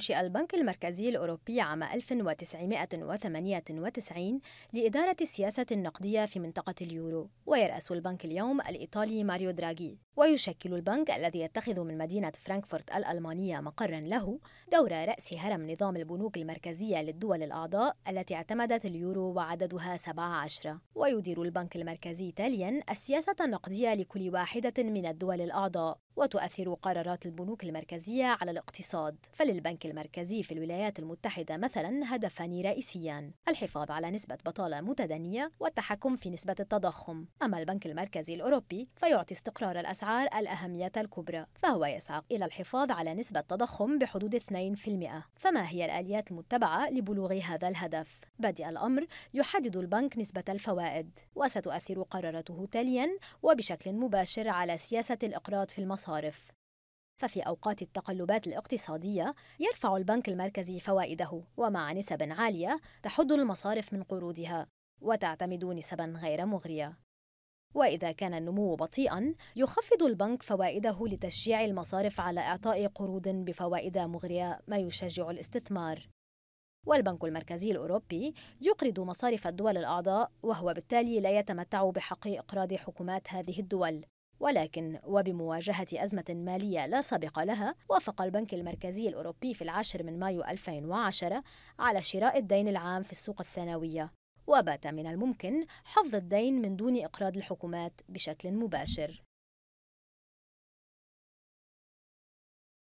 أنشئ البنك المركزي الأوروبي عام 1998 لإدارة السياسة النقدية في منطقة اليورو ويرأس البنك اليوم الإيطالي ماريو دراغي ويشكل البنك الذي يتخذ من مدينة فرانكفورت الألمانية مقرا له دور رأس هرم نظام البنوك المركزية للدول الأعضاء التي اعتمدت اليورو وعددها 17 ويدير البنك المركزي تاليا السياسة النقدية لكل واحدة من الدول الأعضاء وتؤثر قرارات البنوك المركزية على الاقتصاد فللبنك المركزي في الولايات المتحدة مثلا هدفان رئيسيان الحفاظ على نسبة بطالة متدنية والتحكم في نسبة التضخم أما البنك المركزي الأوروبي فيعطي استقرار الأسعار الأهمية الكبرى فهو يسعى إلى الحفاظ على نسبة تضخم بحدود 2% فما هي الآليات المتبعة لبلوغ هذا الهدف؟ بادئ الأمر يحدد البنك نسبة الفوائد وستؤثر قراراته تاليا وبشكل مباشر على سياسة الإقراض في المصارف ففي أوقات التقلبات الاقتصادية يرفع البنك المركزي فوائده ومع نسب عالية تحد المصارف من قروضها وتعتمد نسبا غير مغرية وإذا كان النمو بطيئا يخفض البنك فوائده لتشجيع المصارف على إعطاء قروض بفوائد مغرية ما يشجع الاستثمار والبنك المركزي الأوروبي يقرض مصارف الدول الأعضاء وهو بالتالي لا يتمتع بحق إقراض حكومات هذه الدول ولكن وبمواجهة أزمة مالية لا سابق لها وافق البنك المركزي الأوروبي في العاشر من مايو 2010 على شراء الدين العام في السوق الثانوية وبات من الممكن حفظ الدين من دون إقراض الحكومات بشكل مباشر